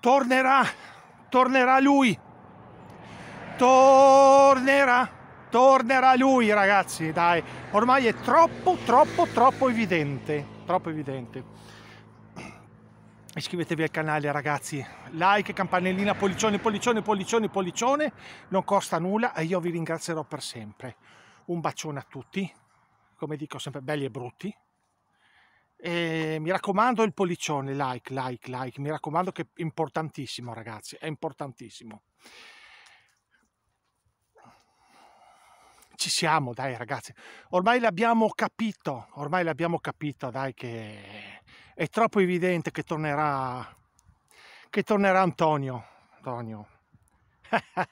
tornerà, tornerà lui, tornerà, tornerà lui ragazzi, dai, ormai è troppo, troppo, troppo evidente, troppo evidente. Iscrivetevi al canale ragazzi, like, campanellina, pollicione, pollicione, pollicione, pollicione, non costa nulla e io vi ringrazierò per sempre. Un bacione a tutti, come dico sempre belli e brutti, e ehm, mi raccomando il pollicione, like, like, like, mi raccomando che è importantissimo ragazzi, è importantissimo. Ci siamo, dai ragazzi, ormai l'abbiamo capito, ormai l'abbiamo capito, dai che è troppo evidente che tornerà, che tornerà Antonio, Antonio.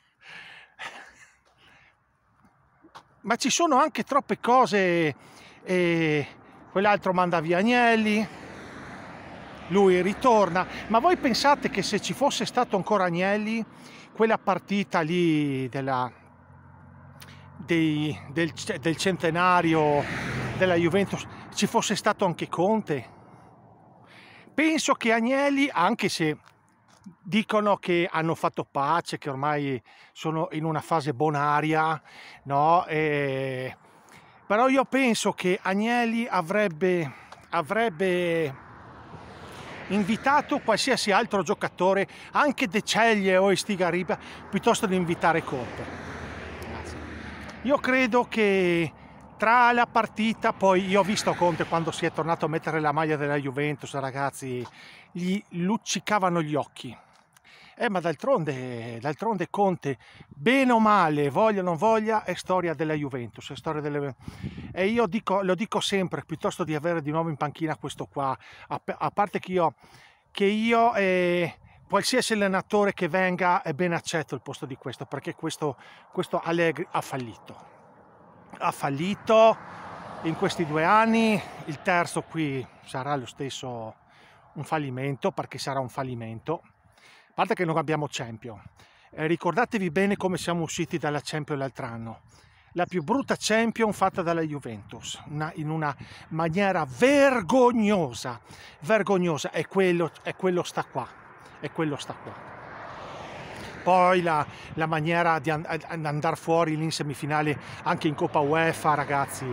Ma ci sono anche troppe cose... Eh, quell'altro manda via Agnelli, lui ritorna. Ma voi pensate che se ci fosse stato ancora Agnelli, quella partita lì della, dei, del, del centenario della Juventus, ci fosse stato anche Conte? Penso che Agnelli, anche se dicono che hanno fatto pace, che ormai sono in una fase bonaria, no? E però io penso che Agnelli avrebbe, avrebbe invitato qualsiasi altro giocatore, anche De Ceglie o Estigariba, piuttosto di invitare Coppa. Io credo che tra la partita, poi io ho visto Conte quando si è tornato a mettere la maglia della Juventus, ragazzi, gli luccicavano gli occhi. Eh, ma d'altronde, d'altronde Conte, bene o male, voglia o non voglia, è storia della Juventus. È storia delle... E io dico, lo dico sempre, piuttosto di avere di nuovo in panchina questo qua, a, a parte che io, che io eh, qualsiasi allenatore che venga è ben accetto il posto di questo, perché questo, questo Allegri ha fallito. Ha fallito in questi due anni, il terzo qui sarà lo stesso un fallimento, perché sarà un fallimento, parte che non abbiamo Champion. Eh, ricordatevi bene come siamo usciti dalla Champion l'altro anno. La più brutta Champion fatta dalla Juventus, una, in una maniera vergognosa, vergognosa, e quello, e quello sta qua, e quello sta qua poi la, la, maniera di and andare fuori lì in semifinale anche in Coppa UEFA, ragazzi,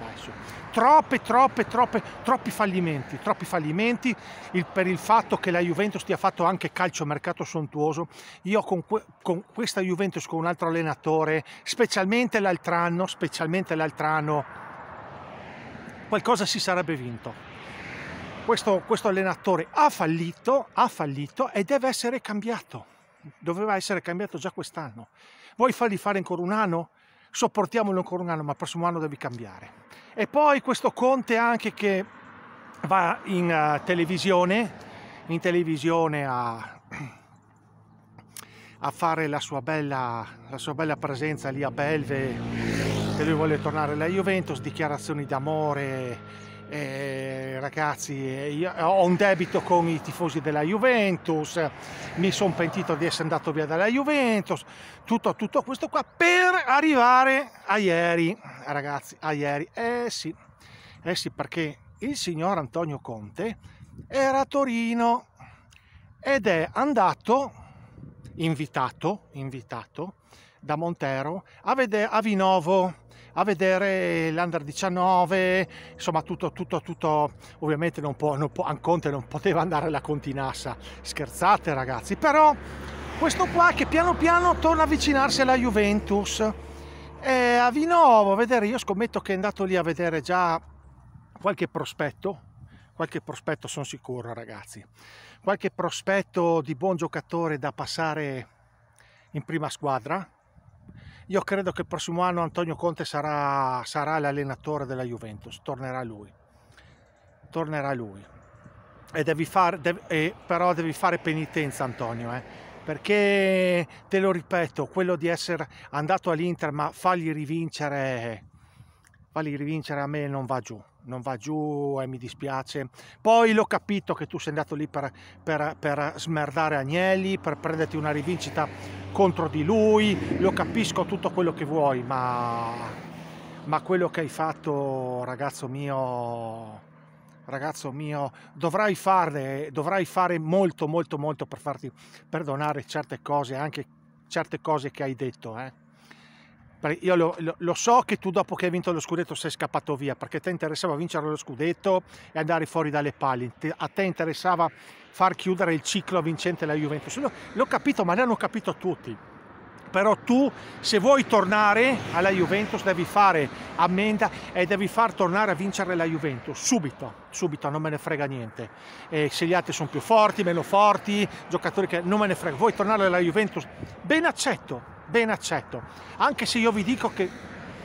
basso. Troppe, troppe, troppe, troppi fallimenti, troppi fallimenti il, per il fatto che la Juventus ti ha fatto anche calcio mercato sontuoso. Io con, que, con questa Juventus, con un altro allenatore, specialmente l'altro anno, specialmente l'altro anno, qualcosa si sarebbe vinto. Questo, questo, allenatore ha fallito, ha fallito e deve essere cambiato. Doveva essere cambiato già quest'anno. Vuoi fargli fare ancora un anno? sopportiamolo ancora un anno, ma il prossimo anno devi cambiare. E poi questo Conte anche che va in uh, televisione, in televisione a, a fare la sua, bella, la sua, bella, presenza lì a Belve, che lui vuole tornare alla Juventus, dichiarazioni d'amore, eh, ragazzi, eh, io eh, ho un debito con i tifosi della Juventus, mi sono pentito di essere andato via dalla Juventus, tutto, tutto questo qua per arrivare a ieri, ragazzi, a ieri. Eh sì, eh sì, perché il signor Antonio Conte era a Torino ed è andato, invitato, invitato, da Montero a, vede- a Vinovo a vedere l'Under 19, insomma tutto, tutto, tutto, ovviamente non può, non può, Anconte non poteva andare alla Continassa, scherzate ragazzi, però questo qua che piano piano torna a avvicinarsi alla Juventus, è a Vinovo, a vedere, io scommetto che è andato lì a vedere già qualche prospetto, qualche prospetto sono sicuro ragazzi, qualche prospetto di buon giocatore da passare in prima squadra, io credo che il prossimo anno Antonio Conte sarà, sarà l'allenatore della Juventus, tornerà lui. Tornerà lui. E devi far, devi, eh, però devi fare penitenza Antonio, eh? perché te lo ripeto, quello di essere andato all'Inter ma fargli rivincere, fargli rivincere a me non va giù non va giù e mi dispiace. Poi l'ho capito che tu sei andato lì per, per, per smerdare Agnelli, per prenderti una rivincita contro di lui, lo capisco tutto quello che vuoi, ma, ma quello che hai fatto, ragazzo mio, ragazzo mio, dovrai fare, dovrai fare molto, molto, molto per farti perdonare certe cose, anche certe cose che hai detto. Eh? io lo, lo, lo, so che tu dopo che hai vinto lo scudetto sei scappato via perché a te interessava vincere lo scudetto e andare fuori dalle palle, a te interessava far chiudere il ciclo vincente la Juventus. L'ho, l'ho capito, ma l'hanno capito tutti. Però tu, se vuoi tornare alla Juventus, devi fare ammenda e devi far tornare a vincere la Juventus subito, subito, non me ne frega niente. E se gli altri sono più forti, meno forti, giocatori che non me ne frega, vuoi tornare alla Juventus, ben accetto, ben accetto. Anche se io vi dico che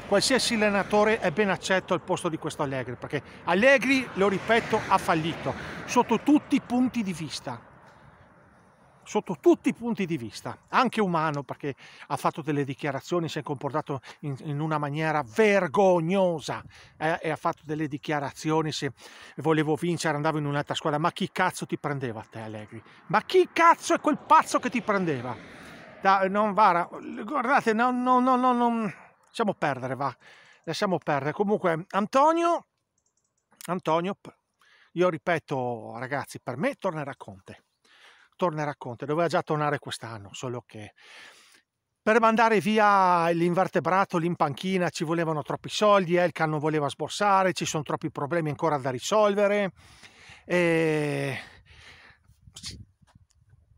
qualsiasi allenatore è ben accetto al posto di questo Allegri, perché Allegri, lo ripeto, ha fallito sotto tutti i punti di vista sotto tutti i punti di vista, anche umano, perché ha fatto delle dichiarazioni, si è comportato in, in una maniera vergognosa eh, e ha fatto delle dichiarazioni, se volevo vincere andavo in un'altra squadra, ma chi cazzo ti prendeva a te Allegri? Ma chi cazzo è quel pazzo che ti prendeva? da, non vara, guardate, no, no, no, no, no, lasciamo perdere, va, lasciamo perdere. Comunque, Antonio, Antonio, io ripeto, ragazzi, per me tornerà Conte, tornerà Conte, doveva già tornare quest'anno, solo che per mandare via l'invertebrato lì in panchina ci volevano troppi soldi, Elkan non voleva sborsare, ci sono troppi problemi ancora da risolvere. E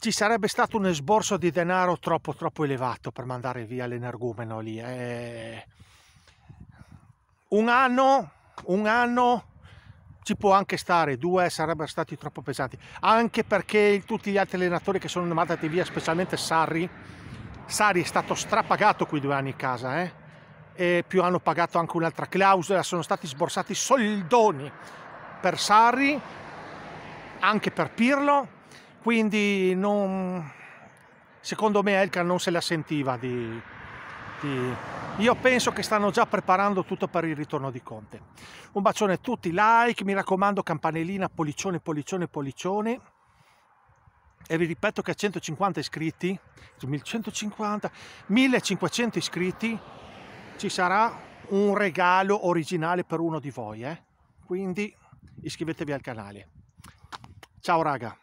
ci sarebbe stato un esborso di denaro troppo troppo elevato per mandare via l'energumeno lì. Eh, un anno, un anno ci può anche stare, due sarebbero stati troppo pesanti, anche perché tutti gli altri allenatori che sono mandati via, specialmente Sarri, Sarri è stato strapagato quei due anni in casa, eh? e più hanno pagato anche un'altra clausola, sono stati sborsati soldoni per Sarri, anche per Pirlo, quindi non, secondo me Elkan non se la sentiva di, di... io penso che stanno già preparando tutto per il ritorno di Conte un bacione a tutti, like, mi raccomando campanellina, pollicione, pollicione, pollicione e vi ripeto che a 150 iscritti 1150, 1500 iscritti ci sarà un regalo originale per uno di voi eh? quindi iscrivetevi al canale ciao raga